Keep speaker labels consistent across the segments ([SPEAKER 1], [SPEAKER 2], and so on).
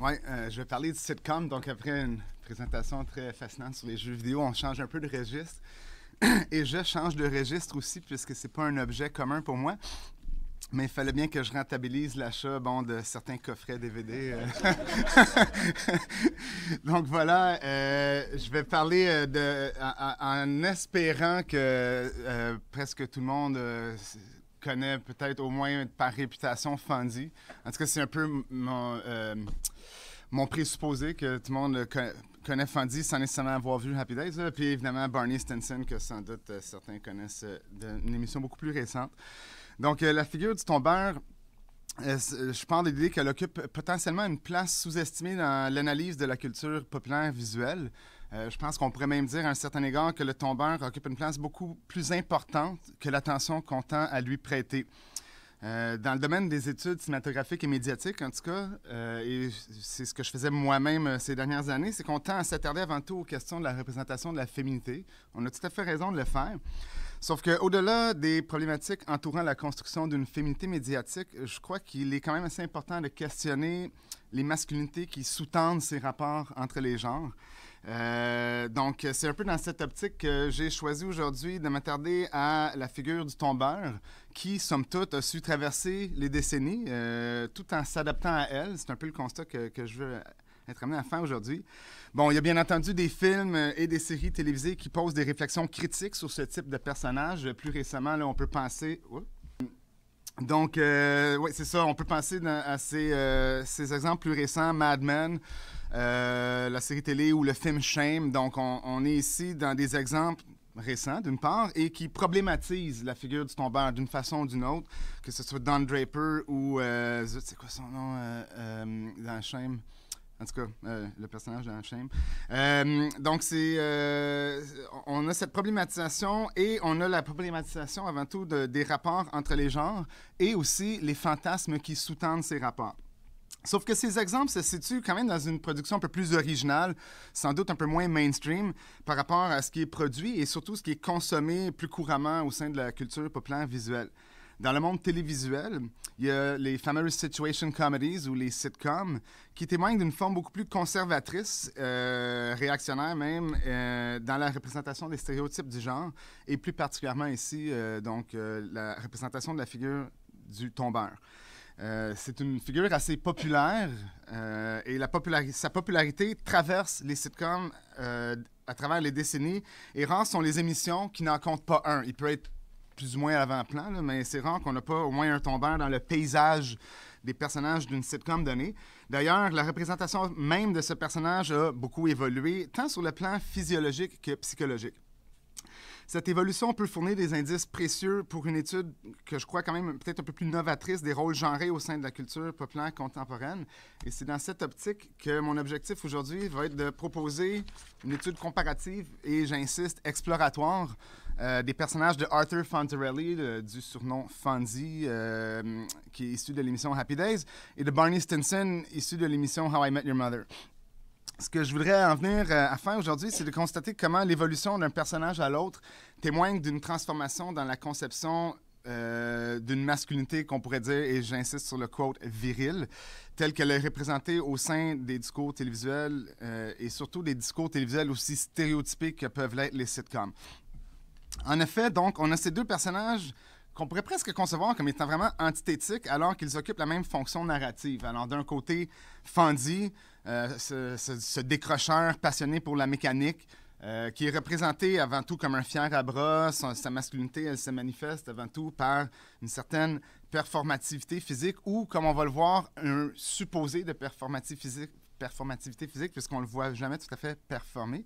[SPEAKER 1] Oui, euh, je vais parler de sitcom. Donc, après une présentation très fascinante sur les jeux vidéo, on change un peu de registre. Et je change de registre aussi, puisque c'est pas un objet commun pour moi. Mais il fallait bien que je rentabilise l'achat bon, de certains coffrets DVD. Euh. Donc voilà, euh, je vais parler de, en, espérant que presque tout le monde connaît peut-être au moins par réputation fendi En tout cas, c'est un peu mon mon présupposé que tout le monde connaît Fundy sans nécessairement avoir vu Happy Days. Puis évidemment, Barney Stinson, que sans doute euh, certains connaissent euh, d'une émission beaucoup plus récente. Donc, euh, la figure du tombeur, je pense de l'idée qu'elle occupe potentiellement une place sous-estimée dans l'analyse de la culture populaire visuelle. je pense qu'on pourrait même dire à un certain égard que le tombeur occupe une place beaucoup plus importante que l'attention qu'on tend à lui prêter. Euh, dans le domaine des études cinématographiques et médiatiques, en tout cas, euh, et c'est ce que je faisais moi-même euh, ces dernières années, c'est qu'on tend à s'attarder avant tout aux questions de la représentation de la féminité. On a tout à fait raison de le faire. Sauf qu'au-delà des problématiques entourant la construction d'une féminité médiatique, je crois qu'il est quand même assez important de questionner les masculinités qui sous-tendent ces rapports entre les genres. Euh, donc, c'est un peu dans cette optique que j'ai choisi aujourd'hui de m'attarder à la figure du tombeur qui, somme toute, a su traverser les décennies euh, tout en s'adaptant à elle. C'est un peu le constat que, je veux être amené à faire aujourd'hui. Bon, il y a bien entendu des films et des séries télévisées qui posent des réflexions critiques sur ce type de personnage. Plus récemment, là, on peut penser... Donc, euh, oui, c'est ça. On peut penser à ces, ces, exemples plus récents, Mad Men, euh, la série télé ou le film Shame. Donc, on, est ici dans des exemples récents, d'une part, et qui problématisent la figure du tombeur d'une façon ou d'une autre, que ce soit Don Draper ou... Euh, c'est quoi son nom euh, euh, dans Shame? En tout cas, euh, le personnage dans « Shame. donc, c'est, on a cette problématisation et on a la problématisation avant tout des rapports entre les genres et aussi les fantasmes qui sous-tendent ces rapports. Sauf que ces exemples se situent quand même dans une production un peu plus originale, sans doute un peu moins mainstream par rapport à ce qui est produit et surtout ce qui est consommé plus couramment au sein de la culture populaire visuelle. Dans le monde télévisuel, il y a les Famous situation comedies ou les sitcoms qui témoignent d'une forme beaucoup plus conservatrice, euh, réactionnaire même, euh, dans la représentation des stéréotypes du genre et plus particulièrement ici, euh, donc, la représentation de la figure du tombeur. Euh, c'est une figure assez populaire euh, et sa popularité traverse les sitcoms euh, à travers les décennies et rares sont les émissions qui n'en comptent pas un. Il peut être plus ou moins avant-plan, mais c'est rare qu'on n'a pas au moins un tombeur dans le paysage des personnages d'une sitcom donnée. D'ailleurs, la représentation même de ce personnage a beaucoup évolué, tant sur le plan physiologique que psychologique. Cette évolution peut fournir des indices précieux pour une étude que je crois quand même peut-être un peu plus novatrice des rôles genrés au sein de la culture populaire contemporaine. Et c'est dans cette optique que mon objectif aujourd'hui va être de proposer une étude comparative et, j'insiste, exploratoire euh, des personnages de Arthur Fontarelli, du surnom Fonzie, euh, qui est issu de l'émission Happy Days, et de Barney Stinson, issu de l'émission How I Met Your Mother ce que je voudrais en venir euh, à faire aujourd'hui, c'est de constater comment l'évolution d'un personnage à l'autre témoigne d'une transformation dans la conception euh, d'une masculinité qu'on pourrait dire, et j'insiste sur le quote, virile, telle qu'elle est représentée au sein des discours télévisuels euh, et surtout des discours télévisuels aussi stéréotypés que peuvent l'être les sitcoms. En effet, donc, on a ces deux personnages qu'on pourrait presque concevoir comme étant vraiment antithétiques alors qu'ils occupent la même fonction narrative. Alors, d'un côté, Fandy, euh, ce, décrocheur passionné pour la mécanique. Euh, qui est représenté avant tout comme un fier à bras. sa masculinité, elle se manifeste avant tout par une certaine performativité physique ou, comme on va le voir, un supposé de performativité physique, performativité physique puisqu'on ne le voit jamais tout à fait performer.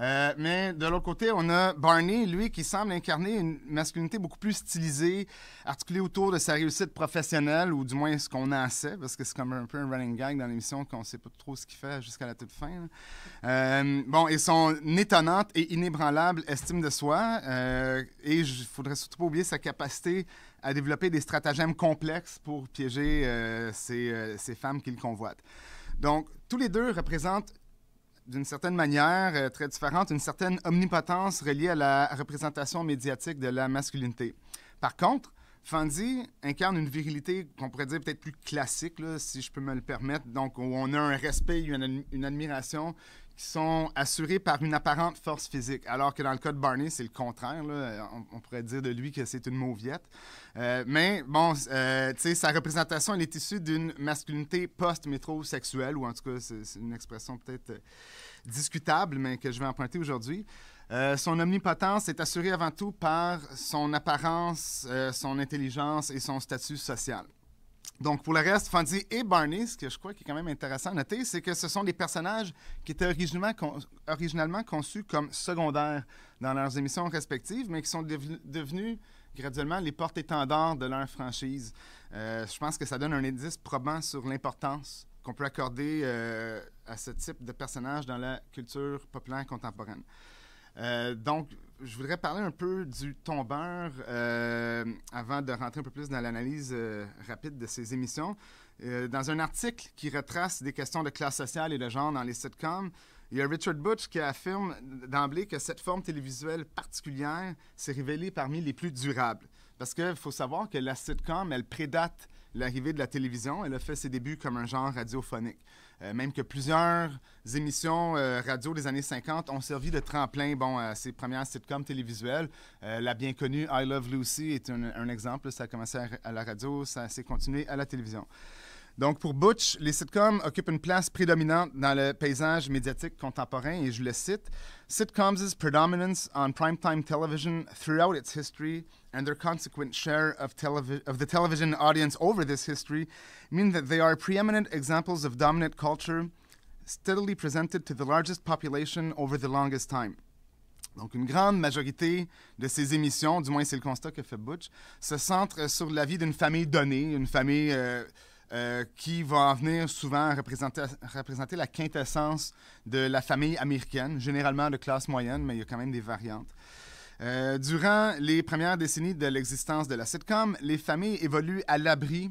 [SPEAKER 1] Euh, mais de l'autre côté, on a Barney, lui, qui semble incarner une masculinité beaucoup plus stylisée, articulée autour de sa réussite professionnelle, ou du moins ce qu'on en sait, parce que c'est comme un peu un running gag dans l'émission qu'on ne sait pas trop ce qu'il fait jusqu'à la toute fin. Euh, bon, et son étonnante et inébranlable estime de soi, euh, et il faudrait surtout pas oublier sa capacité à développer des stratagèmes complexes pour piéger ces, ces femmes qu'il convoite. Donc, tous les deux représentent d'une certaine manière euh, très différente, une certaine omnipotence reliée à la représentation médiatique de la masculinité. Par contre, Fandy incarne une virilité qu'on pourrait dire peut-être plus classique, si je peux me le permettre. Donc, où on a un respect, une, admiration qui sont assurés par une apparente force physique, alors que dans le cas de Barney, c'est le contraire. On, pourrait dire de lui que c'est une mauviette. Euh, mais bon, euh, sa représentation, elle est issue d'une masculinité post-métrosexuelle, ou en tout cas, c'est une expression peut-être euh, discutable, mais que je vais emprunter aujourd'hui. son omnipotence est assurée avant tout par son apparence, son intelligence et son statut social. Donc, pour le reste, Fandi et Barney, ce que je crois qui est quand même intéressant à noter, c'est que ce sont des personnages qui étaient originalement, conçus comme secondaires dans leurs émissions respectives, mais qui sont devenus graduellement les portes étendards de leur franchise. Euh, je pense que ça donne un indice probant sur l'importance qu'on peut accorder euh, à ce type de personnages dans la culture populaire contemporaine. Euh, donc, je voudrais parler un peu du tombeur euh, avant de rentrer un peu plus dans l'analyse euh, rapide de ces émissions. Euh, dans un article qui retrace des questions de classe sociale et de genre dans les sitcoms, il y a Richard Butch qui affirme d'emblée que cette forme télévisuelle particulière s'est révélée parmi les plus durables. Parce qu'il faut savoir que la sitcom, elle prédate l'arrivée de la télévision. Elle a fait ses débuts comme un genre radiophonique. Euh, même que plusieurs émissions euh, radio des années 50 ont servi de tremplin bon, à ces premières sitcoms télévisuelles. Euh, la bien connue I Love Lucy est un, exemple. Ça a commencé à la radio, ça s'est continué à la télévision. Donc, pour Butch, les sitcoms occupent une place prédominante dans le paysage médiatique contemporain, et je le cite Sitcoms' predominance on primetime television throughout its history and their consequent share of, of the television audience over this history mean that they are preeminent examples of dominant culture steadily presented to the largest population over the longest time. Donc, une grande majorité de ces émissions, du moins c'est le constat que fait Butch, se centre sur la vie d'une famille donnée, une famille euh, euh, qui va en venir souvent représenter, représenter la quintessence de la famille américaine, généralement de classe moyenne, mais il y a quand même des variantes. Euh, durant les premières décennies de l'existence de la sitcom, les familles évoluent à l'abri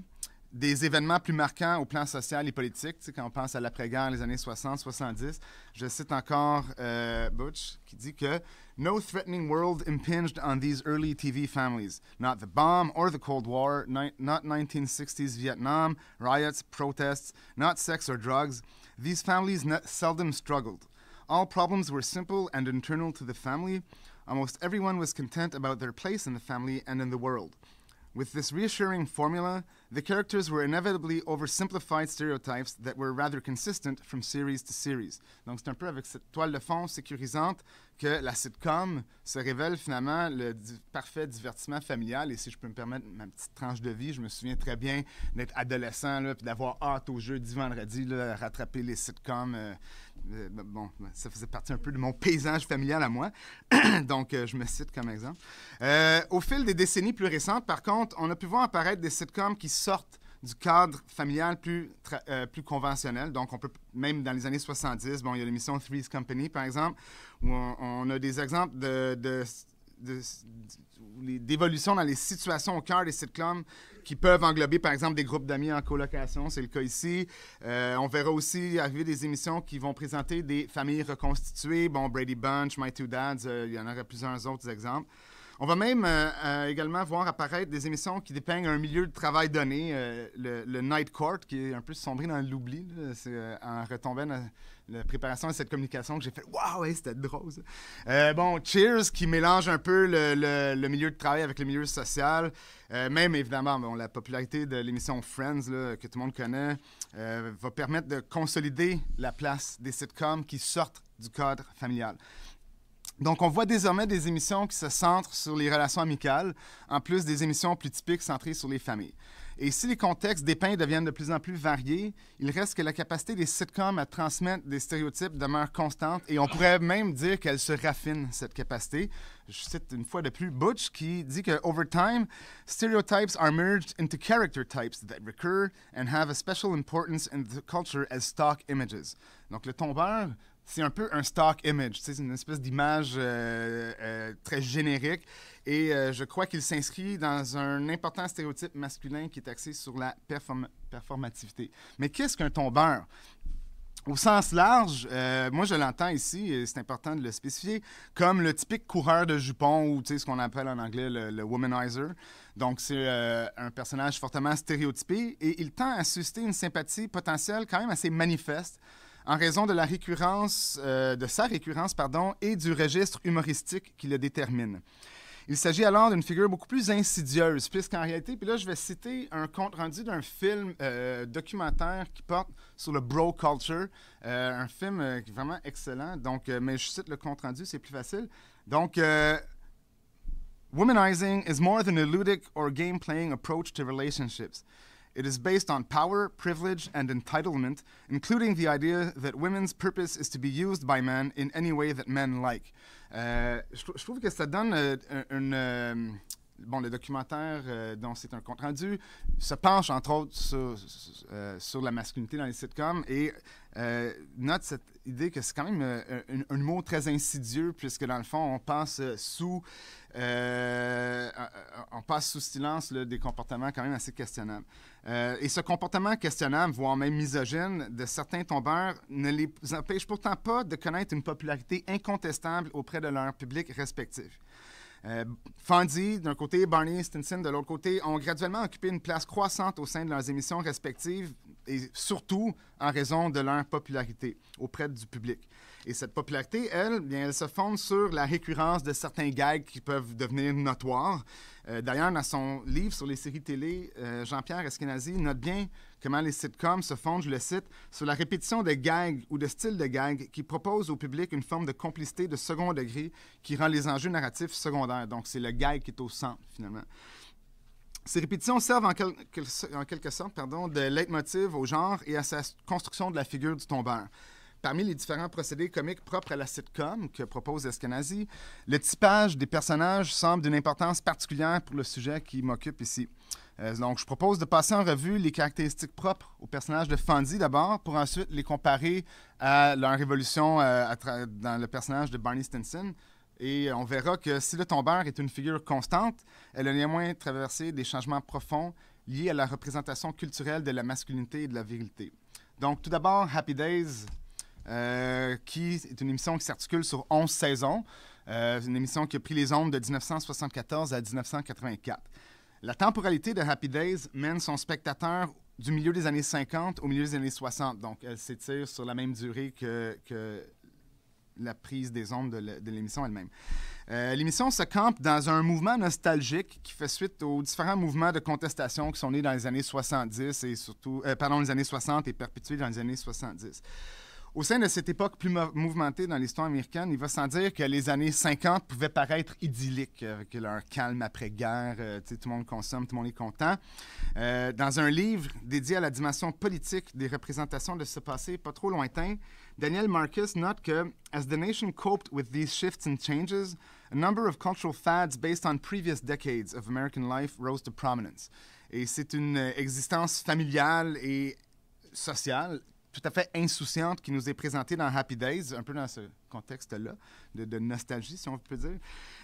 [SPEAKER 1] des événements plus marquants au plan social et politique. Tu sais, quand on pense à l'après-guerre, les années 60, 70, je cite encore euh, Butch qui dit que No threatening world impinged on these early TV families. Not the bomb or the Cold War, not 1960s Vietnam, riots, protests, not sex or drugs. These families seldom struggled. All problems were simple and internal to the family. Almost everyone was content about their place in the family and in the world. With this reassuring formula, the characters were inevitably oversimplified stereotypes that were rather consistent from series to series. Donc c'est un peu avec cette toile de fond sécurisante que la sitcom se révèle finalement le parfait divertissement familial. Et si je peux me permettre ma petite tranche de vie, je me souviens très bien d'être adolescent, là, puis d'avoir hâte au jeu du vendredi, là, rattraper les sitcoms. Euh, euh, bon, ça faisait partie un peu de mon paysage familial à moi, donc euh, je me cite comme exemple. Euh, au fil des décennies plus récentes, par contre, on a pu voir apparaître des sitcoms qui sortent du cadre familial plus, plus conventionnel. Donc, on peut, même dans les années 70, bon, il y a l'émission Three's Company, par exemple, où on, a des exemples de d'évolution dans les situations au cœur des sitcoms qui peuvent englober, par exemple, des groupes d'amis en colocation. C'est le cas ici. Euh, on verra aussi arriver des émissions qui vont présenter des familles reconstituées. Bon, Brady Bunch, My Two Dads, euh, il y en aura plusieurs autres exemples. On va même euh, également voir apparaître des émissions qui dépeignent un milieu de travail donné, le, Night Court, qui est un peu sombré dans l'oubli, en retombant la préparation et cette communication que j'ai fait waouh c'était drôle euh, bon Cheers qui mélange un peu le, le, milieu de travail avec le milieu social euh, même évidemment la popularité de l'émission Friends que tout le monde connaît euh, va permettre de consolider la place des sitcoms qui sortent du cadre familial donc, on voit désormais des émissions qui se centrent sur les relations amicales, en plus des émissions plus typiques centrées sur les familles. Et si les contextes dépeints deviennent de plus en plus variés, il reste que la capacité des sitcoms à transmettre des stéréotypes demeure constante et on pourrait même dire qu'elle se raffine, cette capacité. Je cite une fois de plus Butch qui dit que over time, stereotypes are merged into character types that recur and have a special importance in the culture as stock images. Donc le tombeur c'est un peu un stock image, c'est une espèce d'image euh, euh, très générique. Et euh, je crois qu'il s'inscrit dans un important stéréotype masculin qui est axé sur la performativité. Mais qu'est-ce qu'un tombeur? Au sens large, moi je l'entends ici, et c'est important de le spécifier, comme le typique coureur de jupons ou ce qu'on appelle en anglais le, womanizer. Donc c'est un personnage fortement stéréotypé et il tend à susciter une sympathie potentielle quand même assez manifeste en raison de la récurrence, euh, de sa récurrence, pardon, et du registre humoristique qui le détermine. Il s'agit alors d'une figure beaucoup plus insidieuse, puisqu'en réalité, puis là, je vais citer un compte rendu d'un film euh, documentaire qui porte sur le bro culture, euh, un film vraiment excellent. Donc, mais je cite le compte rendu, c'est plus facile. Donc, womanizing is more than a ludic or game playing approach to relationships. It is based on power, privilege, and entitlement, including the idea that women's purpose is to be used by men in any way that men like. Euh, je, trouve que ça donne euh, un… Euh, bon, le documentaire dont c'est un compte rendu se penche entre autres sur, la masculinité dans les sitcoms et note cette idée que c'est quand même un, mot très insidieux puisque dans le fond on passe sous on passe sous silence des comportements quand même assez questionnables. Euh, et ce comportement questionnable, voire même misogyne, de certains tombeurs ne les empêche pourtant pas de connaître une popularité incontestable auprès de leur public respectif. Euh, d'un côté, Barney Stinson de l'autre côté, ont graduellement occupé une place croissante au sein de leurs émissions respectives, et surtout en raison de leur popularité auprès du public. Et cette popularité, elle, bien, elle se fonde sur la récurrence de certains gags qui peuvent devenir notoires. Euh, d'ailleurs, dans son livre sur les séries télé, euh, Jean-Pierre Eskenazi note bien comment les sitcoms se fondent, je le cite, sur la répétition de gags ou de styles de gags qui proposent au public une forme de complicité de second degré qui rend les enjeux narratifs secondaires. Donc, c'est le gag qui est au centre, finalement. Ces répétitions servent en, en quelque sorte pardon, de leitmotiv au genre et à sa construction de la figure du tombeur. Parmi les différents procédés comiques propres à la sitcom que propose Eskenazi, le typage des personnages semble d'une importance particulière pour le sujet qui m'occupe ici. Euh, donc, je propose de passer en revue les caractéristiques propres aux personnages de Fonzie d'abord, pour ensuite les comparer à leur évolution euh, dans le personnage de Barney Stinson, et on verra que si le tombeur est une figure constante, elle a néanmoins traversé des changements profonds liés à la représentation culturelle de la masculinité et de la virilité. Donc, tout d'abord, Happy Days, euh, qui est une émission qui s'articule sur 11 saisons, euh, une émission qui a pris les ondes de 1974 à 1984. La temporalité de Happy Days mène son spectateur du milieu des années 50 au milieu des années 60, donc elle s'étire sur la même durée que, que la prise des ondes de l'émission elle-même. Euh, l'émission se campe dans un mouvement nostalgique qui fait suite aux différents mouvements de contestation qui sont nés dans les années 70 et surtout, euh, les années 60 et perpétués dans les années 70. Au sein de cette époque plus mouvementée dans l'histoire américaine, il va sans dire que les années 50 pouvaient paraître idylliques, avec euh, leur calme après-guerre, euh, tout le monde consomme, tout le monde est content. Euh, dans un livre dédié à la dimension politique des représentations de ce passé pas trop lointain, Daniel Marcus note que As the nation coped with these shifts and changes, a number of cultural fads based on previous decades of American life rose to prominence. Et c'est une existence familiale et sociale tout à fait insouciante qui nous est présentée dans Happy Days, un peu dans ce contexte-là, de, nostalgie, si on peut dire.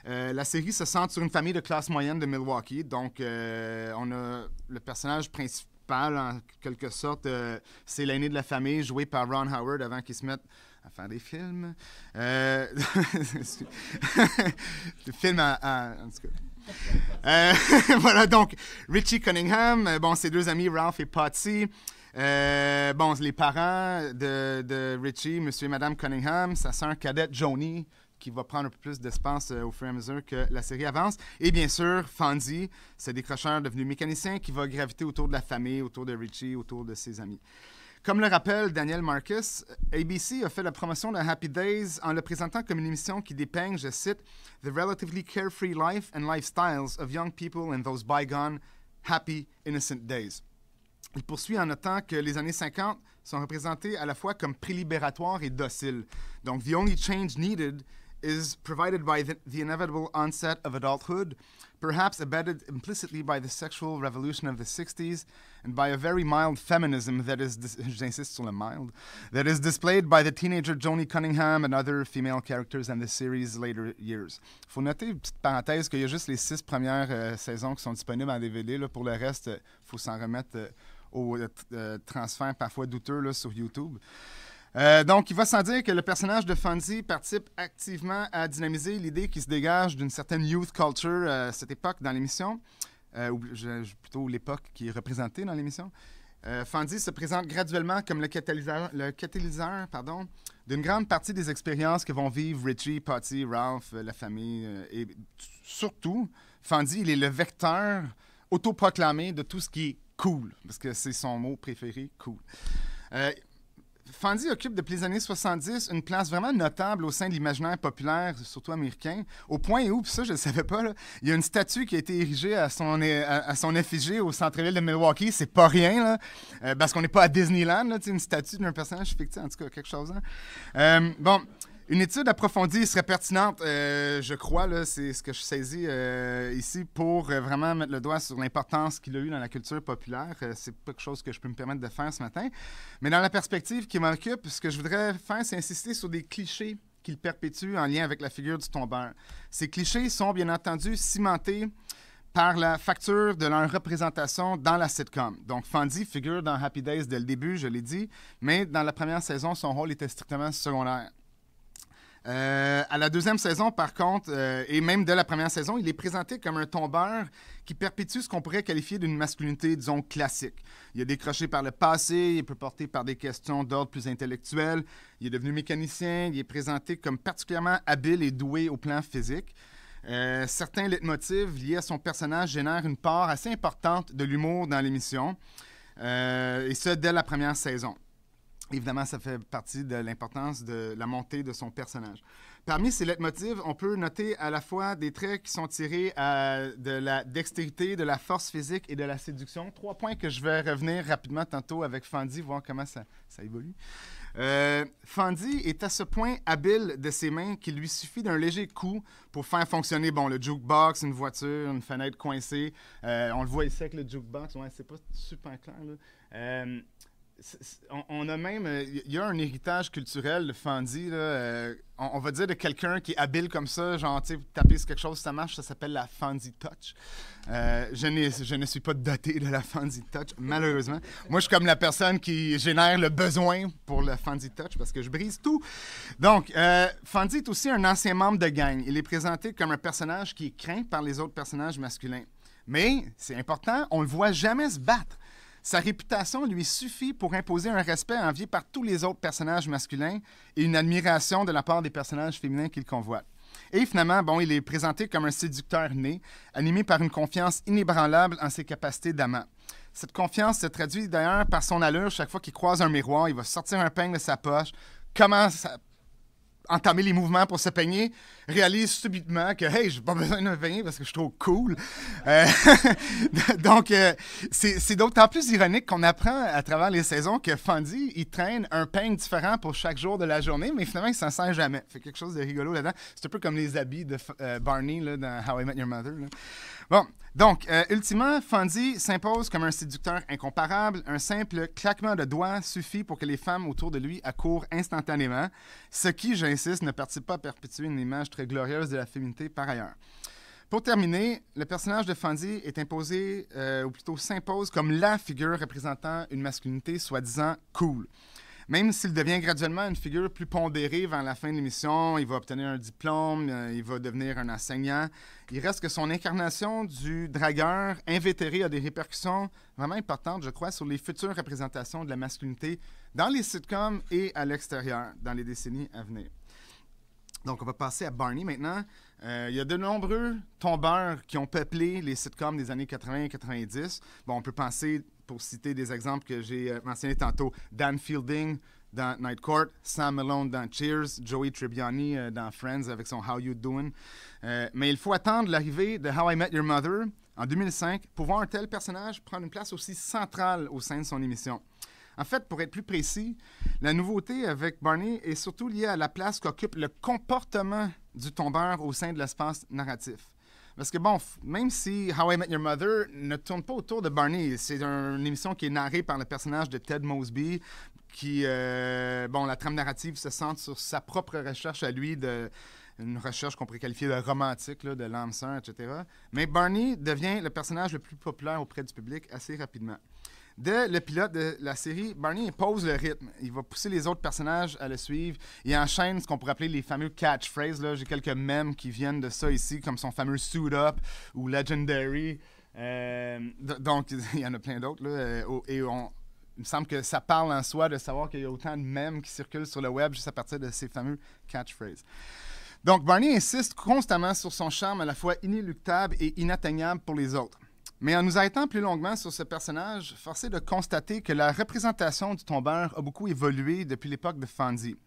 [SPEAKER 1] Euh, la série se centre sur une famille de classe moyenne de Milwaukee. Donc, euh, on a le personnage principal, en quelque sorte, euh, c'est l'aîné de la famille, joué par Ron Howard avant qu'il se mette à faire des films. des films à, voilà, donc Richie Cunningham, bon, ses deux amis, Ralph et Potsy, euh, bon, les parents de, Richie, monsieur et madame Cunningham, sa sœur cadette Johnny, qui va prendre un peu plus d'espace euh, au fur et à mesure que la série avance. Et bien sûr, Fonzie, ce décrocheur devenu mécanicien qui va graviter autour de la famille, autour de Richie, autour de ses amis. Comme le rappelle Daniel Marcus, euh, ABC a fait la promotion de Happy Days en le présentant comme une émission qui dépeigne, je cite, The relatively carefree life and lifestyles of young people in those bygone, happy, innocent days. Il poursuit en notant que les années 50 sont représentées à la fois comme prélibératoires et dociles. Donc, the only change needed is provided by the, inevitable onset of adulthood, perhaps abetted implicitly by the sexual revolution of the 60s and by a very mild feminism that is, j'insiste sur le mild, that is displayed by the teenager Joni Cunningham and other female characters in the series' later years. Faut noter, petite parenthèse, qu'il y a juste les six premières euh, saisons qui sont disponibles à DVD. Pour le reste, il euh, faut s'en remettre. Euh, aux euh, euh transferts parfois douteux là, sur YouTube. Euh, donc, il va sans dire que le personnage de Fonzie participe activement à dynamiser l'idée qui se dégage d'une certaine youth culture euh, à cette époque dans l'émission, ou plutôt l'époque qui est représentée dans l'émission. Euh, se présente graduellement comme le catalyseur, le catalyseur pardon, d'une grande partie des expériences que vont vivre Richie, Potty, Ralph, la famille. et surtout, Fandy, il est le vecteur autoproclamé de tout ce qui est cool, parce que c'est son mot préféré, cool. Euh, occupe depuis les années 70 une place vraiment notable au sein de l'imaginaire populaire, surtout américain, au point où, ça je ne savais pas, il y a une statue qui a été érigée à son, à, son effigie au centre-ville de Milwaukee, c'est pas rien, là, euh, parce qu'on n'est pas à Disneyland, là, une statue d'un personnage fictif, en tout cas quelque chose. Hein. Euh, bon, une étude approfondie serait pertinente, euh, je crois, c'est ce que je saisis euh, ici, pour euh, vraiment mettre le doigt sur l'importance qu'il a eu dans la culture populaire. c'est quelque chose que je peux me permettre de faire ce matin. Mais dans la perspective qui m'occupe, ce que je voudrais faire, c'est insister sur des clichés qu'il perpétue en lien avec la figure du tombeur. Ces clichés sont bien entendu cimentés par la facture de leur représentation dans la sitcom. Donc, Fandy figure dans Happy Days dès le début, je l'ai dit, mais dans la première saison, son rôle était strictement secondaire. Euh, à la deuxième saison, par contre, euh, et même dès la première saison, il est présenté comme un tombeur qui perpétue ce qu'on pourrait qualifier d'une masculinité, disons, classique. Il est décroché par le passé, il peut peu porté par des questions d'ordre plus intellectuel, il est devenu mécanicien, il est présenté comme particulièrement habile et doué au plan physique. Euh, certains leitmotivs liés à son personnage génèrent une part assez importante de l'humour dans l'émission, et ce, dès la première saison. Évidemment, ça fait partie de l'importance de la montée de son personnage. Parmi ces leitmotivs, on peut noter à la fois des traits qui sont tirés de la dextérité, de la force physique et de la séduction. Trois points que je vais revenir rapidement tantôt avec Fandy, voir comment ça, ça évolue. Euh, est à ce point habile de ses mains qu'il lui suffit d'un léger coup pour faire fonctionner bon, le jukebox, une voiture, une fenêtre coincée. Euh, on le voit ici avec le jukebox, ouais, c'est pas super clair. Euh, on, a même. Il euh, y a un héritage culturel, Fendi, là, euh, on, va dire de quelqu'un qui est habile comme ça, genre, tu taper sur quelque chose, ça marche, ça s'appelle la Fendi Touch. Euh, je, je ne suis pas doté de la Fendi Touch, malheureusement. Moi, je suis comme la personne qui génère le besoin pour la Fendi Touch parce que je brise tout. Donc, euh, est aussi un ancien membre de gang. Il est présenté comme un personnage qui est craint par les autres personnages masculins. Mais, c'est important, on ne le voit jamais se battre. Sa réputation lui suffit pour imposer un respect envié par tous les autres personnages masculins et une admiration de la part des personnages féminins qu'il convoite. Et finalement, bon, il est présenté comme un séducteur né, animé par une confiance inébranlable en ses capacités d'amant. Cette confiance se traduit d'ailleurs par son allure. Chaque fois qu'il croise un miroir, il va sortir un peigne de sa poche, comment ça entamer les mouvements pour se peigner, réalise subitement que hey, j'ai pas besoin de me peigner parce que je suis trop cool. Euh, donc, euh, c'est d'autant plus ironique qu'on apprend à travers les saisons que Fandy, il traîne un peigne différent pour chaque jour de la journée, mais finalement, il s'en sert jamais. Fait quelque chose de rigolo là-dedans. C'est un peu comme les habits de euh, Barney là, dans How I Met Your Mother. Bon, donc, euh, ultimement, Fendi s'impose comme un séducteur incomparable. Un simple claquement de doigts suffit pour que les femmes autour de lui accourent instantanément, ce qui, j'insiste, ne participe pas à perpétuer une image très glorieuse de la féminité par ailleurs. Pour terminer, le personnage de Fendi est imposé, euh, ou plutôt s'impose, comme la figure représentant une masculinité soi-disant cool même s'il devient graduellement une figure plus pondérée vers la fin de l'émission, il va obtenir un diplôme, euh, il va devenir un enseignant, il reste que son incarnation du dragueur invétéré a des répercussions vraiment importantes, je crois, sur les futures représentations de la masculinité dans les sitcoms et à l'extérieur dans les décennies à venir. Donc, on va passer à Barney maintenant. Euh, il y a de nombreux tombeurs qui ont peuplé les sitcoms des années 80 et 90. Bon, on peut penser, pour citer des exemples que j'ai euh, mentionnés tantôt, Dan Fielding dans Night Court, Sam Malone dans Cheers, Joey Tribbiani euh, dans Friends avec son How You Doing. mais il faut attendre l'arrivée de How I Met Your Mother en 2005 pour voir un tel personnage prendre une place aussi centrale au sein de son émission. En fait, pour être plus précis, la nouveauté avec Barney est surtout liée à la place qu'occupe le comportement du tombeur au sein de l'espace narratif. Parce que bon, même si How I Met Your Mother ne tourne pas autour de Barney, c'est une émission qui est narrée par le personnage de Ted Mosby, qui, euh, bon, la trame narrative se centre sur sa propre recherche à lui de une recherche qu'on pourrait qualifier de romantique, de l'âme sœur, etc. Mais Barney devient le personnage le plus populaire auprès du public assez rapidement. Dès le pilote de la série, Barney impose le rythme. Il va pousser les autres personnages à le suivre. Il enchaîne ce qu'on pourrait appeler les fameux catchphrases. J'ai quelques mèmes qui viennent de ça ici, comme son fameux suit up ou legendary. Euh, donc, il y en a plein d'autres. Euh, et on, il me semble que ça parle en soi de savoir qu'il y a autant de mèmes qui circulent sur le web juste à partir de ces fameux catchphrases. Donc, Barney insiste constamment sur son charme à la fois inéluctable et inatteignable pour les autres. Mais en nous arrêtant plus longuement sur ce personnage, force est de constater que la représentation du tombeur a beaucoup évolué depuis l'époque de Fandy.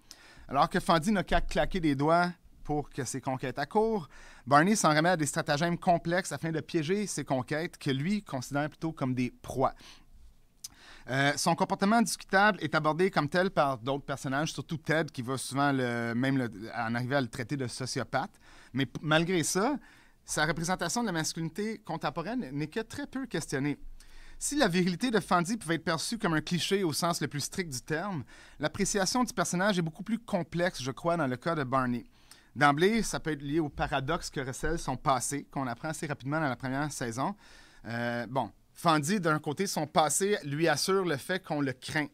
[SPEAKER 1] Alors que Fandy n'a qu'à claquer des doigts pour que ses conquêtes accourent, Barney s'en remet à des stratagèmes complexes afin de piéger ses conquêtes que lui considère plutôt comme des proies. Euh, son comportement discutable est abordé comme tel par d'autres personnages, surtout Ted, qui va souvent même en arriver à le traiter de sociopathe. Mais malgré ça, sa représentation de la masculinité contemporaine n'est que très peu questionnée. Si la virilité de Fandy pouvait être perçue comme un cliché au sens le plus strict du terme, l'appréciation du personnage est beaucoup plus complexe, je crois, dans le cas de Barney. D'emblée, ça peut être lié au paradoxe que recèle son passé, qu'on apprend assez rapidement dans la première saison. Euh, bon, Fandy, d'un côté, son passé lui assure le fait qu'on le craint.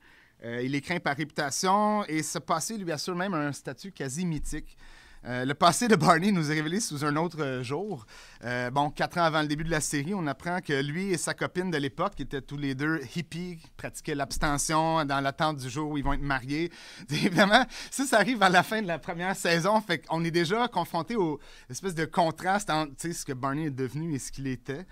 [SPEAKER 1] Euh, il est craint par réputation et ce passé lui assure même un statut quasi mythique. Euh, le passé de Barney nous est révélé sous un autre euh, jour. Euh, bon, quatre ans avant le début de la série, on apprend que lui et sa copine de l'époque, qui étaient tous les deux hippies, pratiquaient l'abstention dans l'attente du jour où ils vont être mariés. évidemment, ça, ça arrive à la fin de la première saison. Fait qu'on est déjà confronté aux espèce de contraste entre ce que Barney est devenu et ce qu'il était.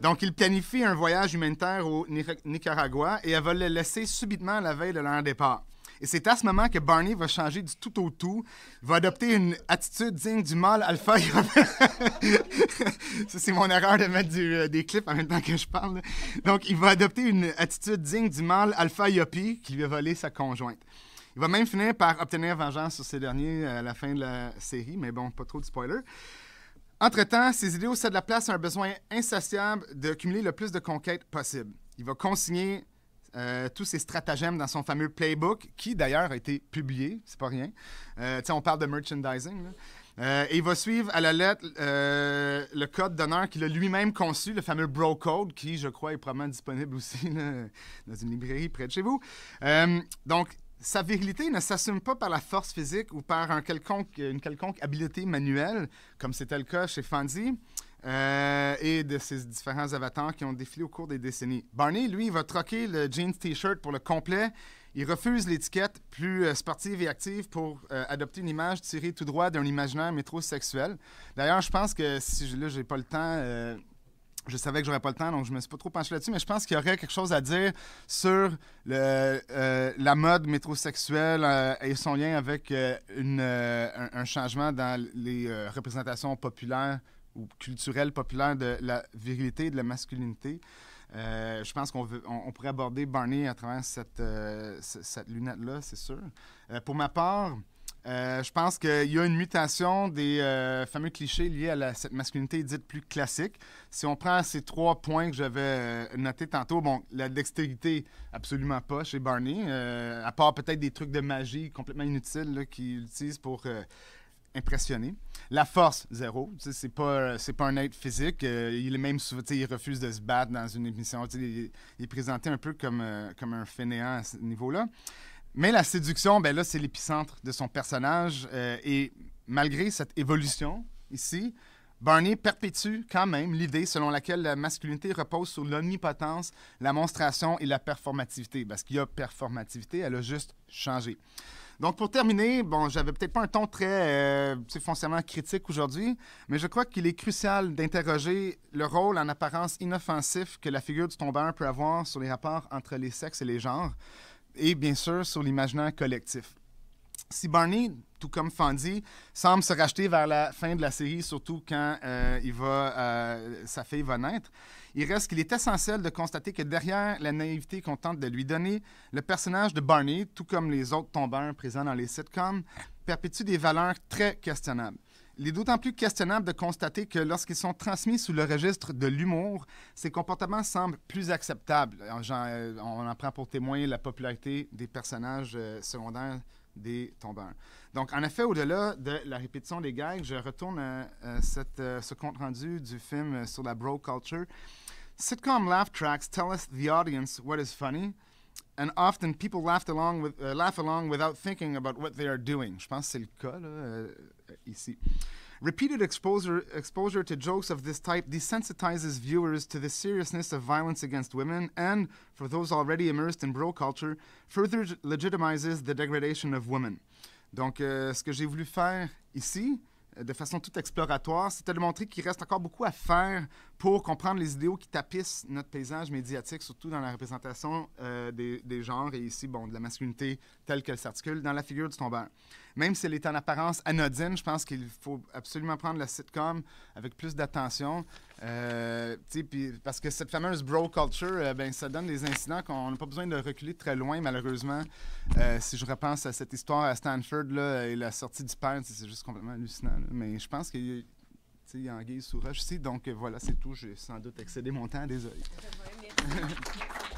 [SPEAKER 1] Donc, il planifie un voyage humanitaire au Nicaragua et elle va le laisser subitement la veille de leur départ. Et c'est à ce moment que Barney va changer du tout au tout, va adopter une attitude digne du mâle alpha. Ça, c'est mon erreur de mettre euh, des clips en même temps que je parle. Donc, il va adopter une attitude digne du mâle alpha yopi qui lui a volé sa conjointe. Il va même finir par obtenir vengeance sur ces derniers euh, à la fin de la série, mais bon, pas trop de spoilers. Entre-temps, ses idéaux cèdent la place à un besoin insatiable d'accumuler le plus de conquêtes possible. Il va consigner euh, tous ses stratagèmes dans son fameux playbook, qui d'ailleurs a été publié, c'est pas rien. Euh, on parle de merchandising. Euh, et il va suivre à la lettre euh, le code d'honneur qu'il a lui-même conçu, le fameux Bro Code, qui, je crois, est probablement disponible aussi dans une librairie près de chez vous. donc, sa virilité ne s'assume pas par la force physique ou par une quelconque habileté manuelle, comme c'était le cas chez Fancy. Euh, et de ses différents avatars qui ont défilé au cours des décennies. Barney, lui, va troquer le jeans t-shirt pour le complet. Il refuse l'étiquette plus euh, sportive et active pour euh, adopter une image tirée tout droit d'un imaginaire métrosexuel. D'ailleurs, je pense que si je, là, j'ai pas le temps je savais que j'aurais pas le temps, donc je me suis pas trop penché là-dessus, mais je pense qu'il y aurait quelque chose à dire sur le, la mode métrosexuelle et son lien avec un, changement dans les représentations populaires ou culturelle populaire de la virilité de la masculinité. Euh, je pense qu'on pourrait aborder Barney à travers cette, euh, lunette-là, c'est sûr. Euh, pour ma part, je pense qu'il y a une mutation des fameux clichés liés à cette masculinité dite plus classique. Si on prend ces trois points que j'avais notés tantôt, bon, la dextérité, absolument pas chez Barney, à part peut-être des trucs de magie complètement inutiles qu'il utilise pour impressionné. La force, zéro. C'est pas, euh, c'est pas un être physique. Euh, il est même souvent, il refuse de se battre dans une émission. Il, est présenté un peu comme, euh, comme un fainéant à ce niveau-là. Mais la séduction, ben là, c'est l'épicentre de son personnage. et malgré cette évolution ici, Barney perpétue quand même l'idée selon laquelle la masculinité repose sur l'omnipotence, la monstration et la performativité. Parce qu'il y a performativité, elle a juste changé. Donc, pour terminer, bon, j'avais peut-être pas un ton très euh, foncièrement critique aujourd'hui, mais je crois qu'il est crucial d'interroger le rôle en apparence inoffensif que la figure du tombeur peut avoir sur les rapports entre les sexes et les genres, et bien sûr sur l'imaginaire collectif. Si Barney, tout comme Fandy, semble se racheter vers la fin de la série, surtout quand euh, il va, euh, sa fille va naître, il reste qu'il est essentiel de constater que derrière la naïveté qu'on tente de lui donner, le personnage de Barney, tout comme les autres tombeurs présents dans les sitcoms, perpétue des valeurs très questionnables. Il est d'autant plus questionnable de constater que lorsqu'ils sont transmis sous le registre de l'humour, ces comportements semblent plus acceptables. En, euh, on en prend pour témoin la popularité des personnages euh, secondaires des tombeurs. Donc, en effet, au-delà de la répétition des gags, je retourne à, cette, euh, ce compte-rendu du film euh, sur la bro culture. Sitcom laugh tracks tell us the audience what is funny, and often people laugh along, with, uh, laugh along without thinking about what they are doing. Je pense que c'est le cas là, euh, ici. Repeated exposure, to jokes of this type desensitizes viewers to the seriousness of violence against women and, for those already immersed in bro culture, further legitimizes the degradation of women. Donc, euh, ce que j'ai voulu faire ici, euh, de façon toute exploratoire, c'était de montrer qu'il reste encore beaucoup à faire pour comprendre les idéaux qui tapissent notre paysage médiatique, surtout dans la représentation euh, des, des, genres et ici, bon, de la masculinité telle qu'elle s'articule dans la figure du tombeur même si elle est en apparence anodine, je pense qu'il faut absolument prendre la sitcom avec plus d'attention. Euh, parce que cette fameuse bro culture, euh, ben, ça donne des incidents qu'on n'a pas besoin de reculer très loin, malheureusement. Euh, si je repense à cette histoire à Stanford là, et la sortie du père, c'est juste complètement hallucinant. Mais je pense qu'il y a en guise sous roche Donc voilà, c'est tout. J'ai sans doute excédé mon temps. Désolé.